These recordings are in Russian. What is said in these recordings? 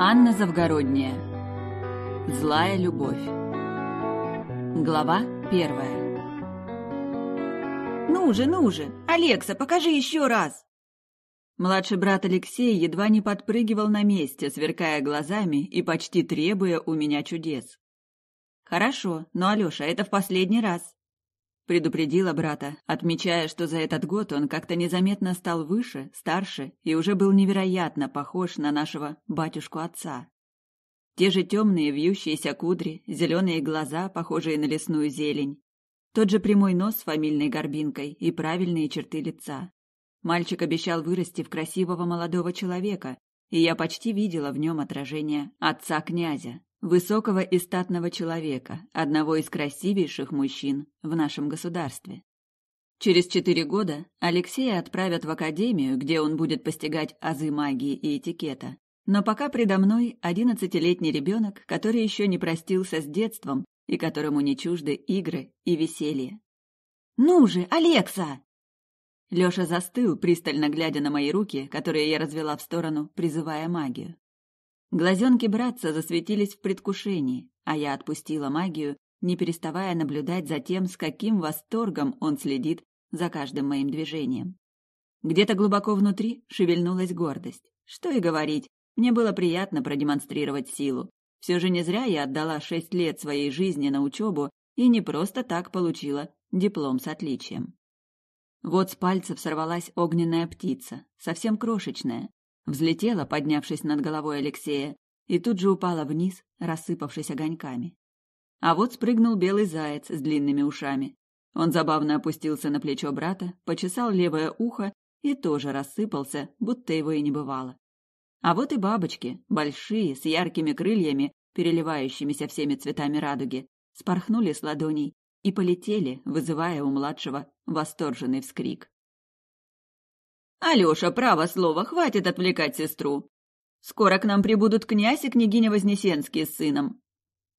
Анна Завгородняя. Злая любовь. Глава первая. «Ну же, ну же! Алекса, покажи еще раз!» Младший брат Алексей едва не подпрыгивал на месте, сверкая глазами и почти требуя у меня чудес. «Хорошо, но, Алеша, это в последний раз предупредила брата, отмечая, что за этот год он как-то незаметно стал выше, старше и уже был невероятно похож на нашего батюшку-отца. Те же темные вьющиеся кудри, зеленые глаза, похожие на лесную зелень, тот же прямой нос с фамильной горбинкой и правильные черты лица. Мальчик обещал вырасти в красивого молодого человека, и я почти видела в нем отражение отца-князя высокого и статного человека, одного из красивейших мужчин в нашем государстве. Через четыре года Алексея отправят в академию, где он будет постигать азы магии и этикета. Но пока предо мной одиннадцатилетний ребенок, который еще не простился с детством и которому не чужды игры и веселье. «Ну же, Алекса!» Лёша застыл, пристально глядя на мои руки, которые я развела в сторону, призывая магию. Глазенки братца засветились в предвкушении, а я отпустила магию, не переставая наблюдать за тем, с каким восторгом он следит за каждым моим движением. Где-то глубоко внутри шевельнулась гордость. Что и говорить, мне было приятно продемонстрировать силу. Все же не зря я отдала шесть лет своей жизни на учебу и не просто так получила диплом с отличием. Вот с пальцев сорвалась огненная птица, совсем крошечная, Взлетела, поднявшись над головой Алексея, и тут же упала вниз, рассыпавшись огоньками. А вот спрыгнул белый заяц с длинными ушами. Он забавно опустился на плечо брата, почесал левое ухо и тоже рассыпался, будто его и не бывало. А вот и бабочки, большие, с яркими крыльями, переливающимися всеми цветами радуги, спорхнули с ладоней и полетели, вызывая у младшего восторженный вскрик. Алёша, право слово, хватит отвлекать сестру. Скоро к нам прибудут князь и княгиня Вознесенские с сыном,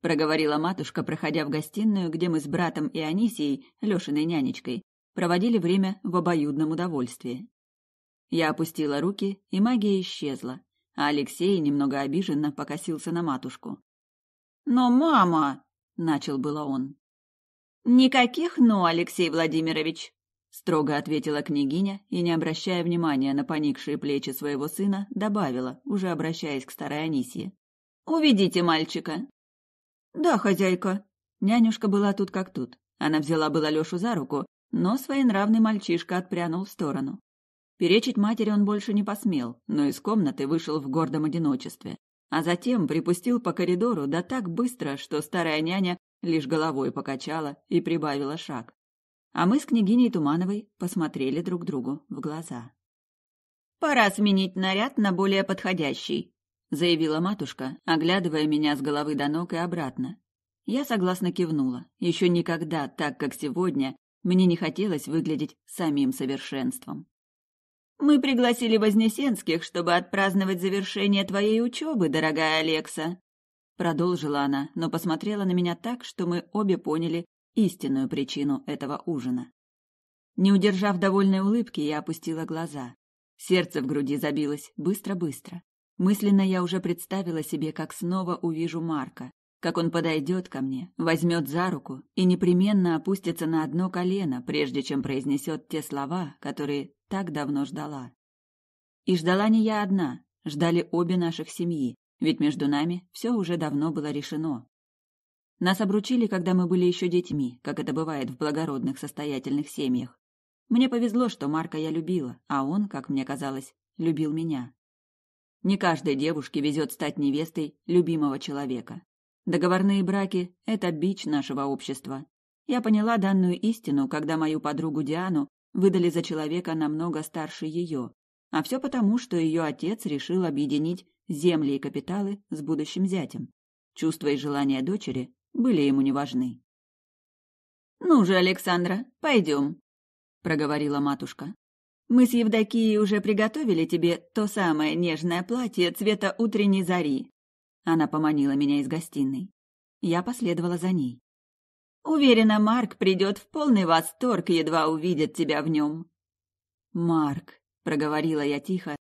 проговорила матушка, проходя в гостиную, где мы с братом и Анисией, Лёшиной нянечкой, проводили время в обоюдном удовольствии. Я опустила руки, и магия исчезла, а Алексей немного обиженно покосился на матушку. «Но мама!» — начал было он. «Никаких «но», Алексей Владимирович!» строго ответила княгиня и, не обращая внимания на поникшие плечи своего сына, добавила, уже обращаясь к старой Анисии. «Уведите мальчика». «Да, хозяйка». Нянюшка была тут как тут. Она взяла было Лёшу за руку, но своенравный мальчишка отпрянул в сторону. Перечить матери он больше не посмел, но из комнаты вышел в гордом одиночестве. А затем припустил по коридору да так быстро, что старая няня лишь головой покачала и прибавила шаг а мы с княгиней Тумановой посмотрели друг другу в глаза. «Пора сменить наряд на более подходящий», — заявила матушка, оглядывая меня с головы до ног и обратно. Я согласно кивнула. Еще никогда, так как сегодня, мне не хотелось выглядеть самим совершенством. «Мы пригласили Вознесенских, чтобы отпраздновать завершение твоей учебы, дорогая Алекса», — продолжила она, но посмотрела на меня так, что мы обе поняли, истинную причину этого ужина. Не удержав довольной улыбки, я опустила глаза. Сердце в груди забилось быстро-быстро. Мысленно я уже представила себе, как снова увижу Марка, как он подойдет ко мне, возьмет за руку и непременно опустится на одно колено, прежде чем произнесет те слова, которые так давно ждала. И ждала не я одна, ждали обе наших семьи, ведь между нами все уже давно было решено. Нас обручили, когда мы были еще детьми, как это бывает в благородных состоятельных семьях. Мне повезло, что Марка я любила, а он, как мне казалось, любил меня. Не каждой девушке везет стать невестой любимого человека. Договорные браки – это бич нашего общества. Я поняла данную истину, когда мою подругу Диану выдали за человека намного старше ее, а все потому, что ее отец решил объединить земли и капиталы с будущим зятем. Чувства и желания дочери были ему не важны. «Ну же, Александра, пойдем», — проговорила матушка. «Мы с Евдокией уже приготовили тебе то самое нежное платье цвета утренней зари». Она поманила меня из гостиной. Я последовала за ней. «Уверена, Марк придет в полный восторг, едва увидит тебя в нем». «Марк», — проговорила я тихо,